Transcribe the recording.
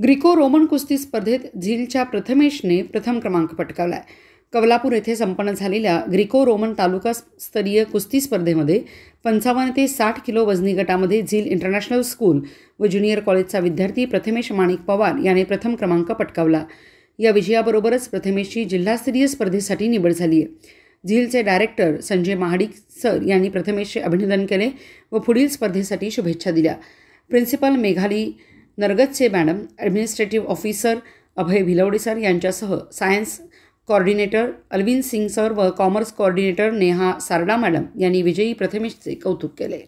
Greco Roman कुस्ती स्पर्धेत झीलच्या प्रथमेशने प्रथम क्रमांक पटकावला कवलापूर येथे संपन्न झालेल्या ग्रीको रोमन तालुका स्तरीय कुस्ती स्पर्धेमध्ये पंचावन्न ते साठ किलो वजनी गटामध्ये झील इंटरनॅशनल स्कूल व ज्युनियर कॉलेजचा विद्यार्थी प्रथमेश माणिक पवार याने प्रथम क्रमांक पटकावला या विजयाबरोबरच प्रथमेशची जिल्हास्तरीय स्पर्धेसाठी निवड झाली आहे झीलचे डायरेक्टर संजय महाडिक सर यांनी प्रथमेशचे अभिनंदन केले व पुढील स्पर्धेसाठी शुभेच्छा दिल्या प्रिन्सिपल मेघाली नरगतचे madam administrative officer Abhay Bhilwade sir यांच्यासह science coordinator Alvin Singh sir व commerce coordinator Neha Sarda madam यांनी विजयी प्रथमेशचे कौतुक केले